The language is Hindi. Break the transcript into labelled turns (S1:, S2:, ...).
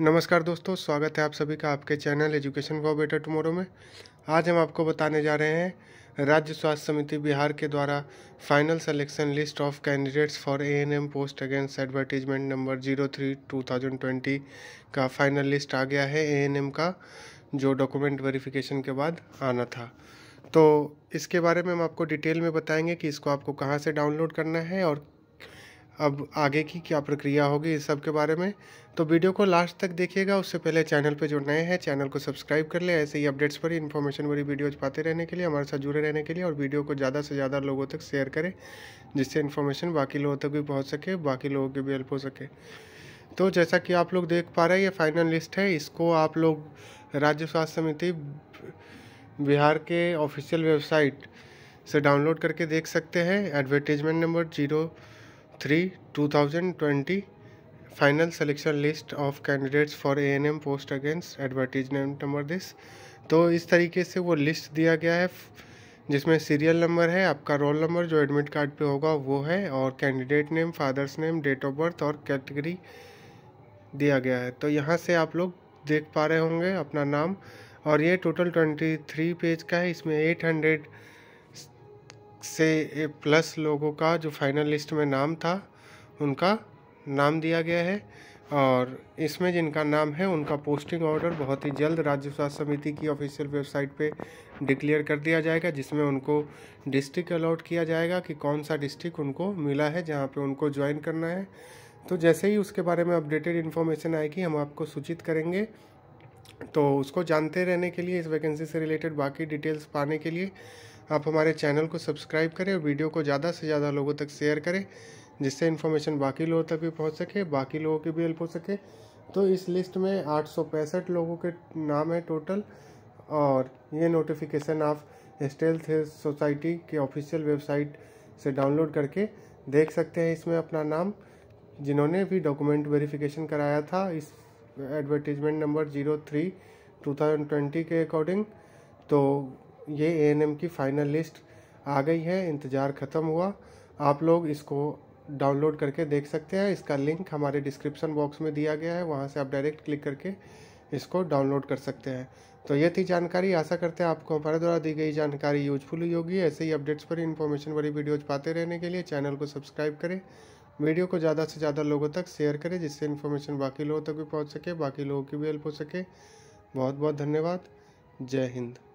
S1: नमस्कार दोस्तों स्वागत है आप सभी का आपके channel education for better tomorrow में आज हम आपको बताने जा रहे हैं राज्य स्वास्थ्य समिति बिहार के द्वारा final selection list of candidates for A N M post against advertisement number zero three two thousand twenty का फाइनल लिस्ट आ गया है ए एन एम का जो डॉक्यूमेंट वेरिफिकेशन के बाद आना था तो इसके बारे में हम आपको डिटेल में बताएंगे कि इसको आपको कहाँ से डाउनलोड करना है और अब आगे की क्या प्रक्रिया होगी इस सब के बारे में तो वीडियो को लास्ट तक देखिएगा उससे पहले चैनल पे जो नए हैं चैनल को सब्सक्राइब कर ले ऐसे ही अपडेट्स पर इन्फॉर्मेशन वाली वीडियोज पाते रहने के लिए हमारे साथ जुड़े रहने के लिए और वीडियो को ज़्यादा से ज़्यादा लोगों तक शेयर करें जिससे इन्फॉर्मेशन बाकी लोगों तक भी पहुँच सके बाकी लोगों की भी हेल्प हो सके तो जैसा कि आप लोग देख पा रहे हैं ये फाइनल लिस्ट है इसको आप लोग राज्य स्वास्थ्य समिति बिहार के ऑफिशियल वेबसाइट से डाउनलोड करके देख सकते हैं advertisement number zero three two thousand twenty final selection list of candidates for A N M post against advertisement number this तो इस तरीके से वो लिस्ट दिया गया है जिसमें सीरियल नंबर है आपका रोल नंबर जो एडमिट कार्ड पे होगा वो है और candidate name father's name date of birth और कैटेगरी दिया गया है तो यहाँ से आप लोग देख पा रहे होंगे अपना नाम और ये टोटल ट्वेंटी थ्री पेज का है इसमें एट हंड्रेड से प्लस लोगों का जो फाइनल लिस्ट में नाम था उनका नाम दिया गया है और इसमें जिनका नाम है उनका पोस्टिंग ऑर्डर बहुत ही जल्द राज्य स्वास्थ्य समिति की ऑफिशियल वेबसाइट पे डिक्लेयर कर दिया जाएगा जिसमें उनको डिस्ट्रिक्ट अलॉट किया जाएगा कि कौन सा डिस्ट्रिक्ट उनको मिला है जहाँ पे उनको ज्वाइन करना है तो जैसे ही उसके बारे में अपडेटेड इन्फॉर्मेशन आएगी हम आपको सूचित करेंगे तो उसको जानते रहने के लिए इस वैकेंसी से रिलेटेड बाकी डिटेल्स पाने के लिए आप हमारे चैनल को सब्सक्राइब करें और वीडियो को ज़्यादा से ज़्यादा लोगों तक शेयर करें जिससे इन्फॉर्मेशन बाकी लोगों तक भी पहुँच सके बाकी लोगों की भी हेल्प हो सके तो इस लिस्ट में आठ लोगों के नाम है टोटल और ये नोटिफिकेशन आप स्टेल्थ सोसाइटी के ऑफिशियल वेबसाइट से डाउनलोड करके देख सकते हैं इसमें अपना नाम जिन्होंने भी डॉक्यूमेंट वेरिफिकेशन कराया था इस advertisement number zero three two thousand twenty के अकॉर्डिंग तो ये ए की फाइनल लिस्ट आ गई है इंतज़ार ख़त्म हुआ आप लोग इसको डाउनलोड करके देख सकते हैं इसका लिंक हमारे डिस्क्रिप्शन बॉक्स में दिया गया है वहाँ से आप डायरेक्ट क्लिक करके इसको डाउनलोड कर सकते हैं तो ये थी जानकारी आशा करते हैं आपको हमारे द्वारा दी गई जानकारी यूजफुल हुई होगी ऐसे ही अपडेट्स पर इन्फॉर्मेशन वाली वीडियोज पाते रहने के लिए चैनल को सब्सक्राइब करें वीडियो को ज़्यादा से ज़्यादा लोगों तक शेयर करें जिससे इन्फॉर्मेशन बाकी लोगों तक भी पहुँच सके बाकी लोगों की भी हेल्प हो सके बहुत बहुत धन्यवाद जय हिंद